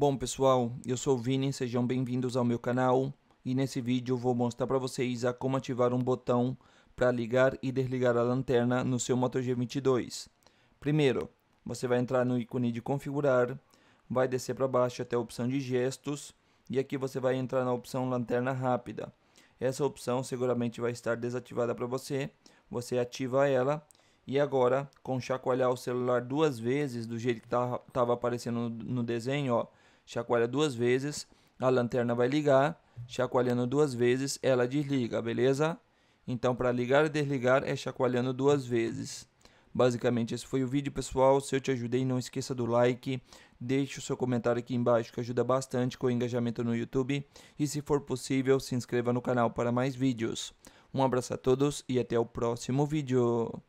Bom pessoal, eu sou o Vini, sejam bem-vindos ao meu canal e nesse vídeo vou mostrar para vocês a como ativar um botão para ligar e desligar a lanterna no seu Moto G22. Primeiro, você vai entrar no ícone de configurar, vai descer para baixo até a opção de gestos e aqui você vai entrar na opção lanterna rápida. Essa opção seguramente vai estar desativada para você, você ativa ela e agora, com chacoalhar o celular duas vezes, do jeito que estava aparecendo no desenho, ó, chacoalha duas vezes, a lanterna vai ligar, chacoalhando duas vezes, ela desliga, beleza? Então, para ligar e desligar é chacoalhando duas vezes. Basicamente, esse foi o vídeo, pessoal. Se eu te ajudei, não esqueça do like. Deixe o seu comentário aqui embaixo, que ajuda bastante com o engajamento no YouTube. E se for possível, se inscreva no canal para mais vídeos. Um abraço a todos e até o próximo vídeo.